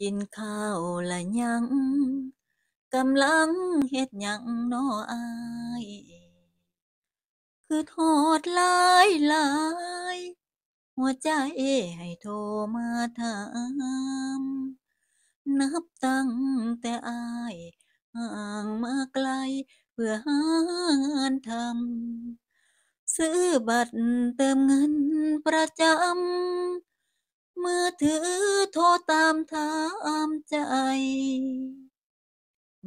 กินข้าวละยังกำลังเฮ็ดยังน้ออาย คือโทษหลายหลาย หัวใจให้โทรมาถาม นับตั้งแต่อายห่างมาไกล เพื่อหางานทำซื้อบัตรเติมเงินประจำมือถือโทรตามถามใจ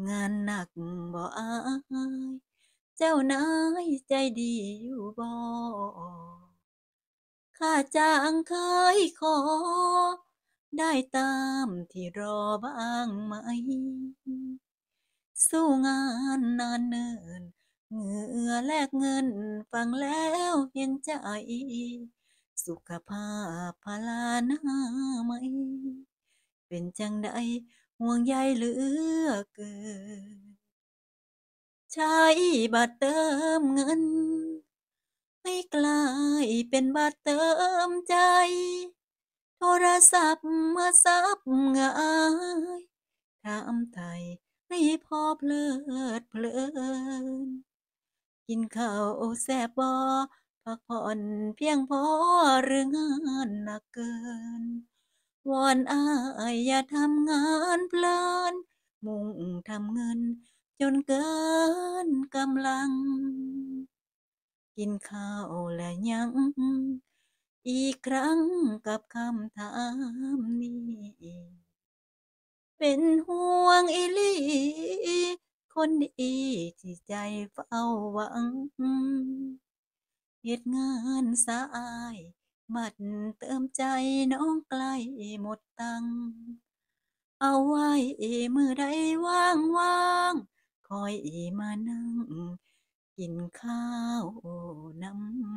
งานหนักบ่อายเจ้านายใจดีอยู่บ่ค่าจ้างเคยขอ ได้ตามที่รอบ้างไหม สู้งานนานเนินเงื่อแลกเงินฟังแล้วเห็นใจ สุขภาพพลาเป็นจังใดห่วงใยเหลือเกินใช้บัตรเติมเงินให้กลายเป็นบัตรเติมใจ โทรศัพท์มาซับงายถามไทยให้พอเพลิดเพลิน กินข้าวแซ่บบอพักผ่อนเพียงพอหรืองานหนักเกินวอนอายอย่าทำงานเพลินมุ่งทำเงินจนเกินกำลัง กินข้าวและยัง อีกครั้งกับคำถามนี้ เป็นห่วงอีลีคนดีที่ใจเฝ้าหวังเหตุงานสายมัดเติมใจน้องใกล้หมดตัง เอาไว้มือใดว่างว่าง คอยมานั่ง กินข้าวน้ำ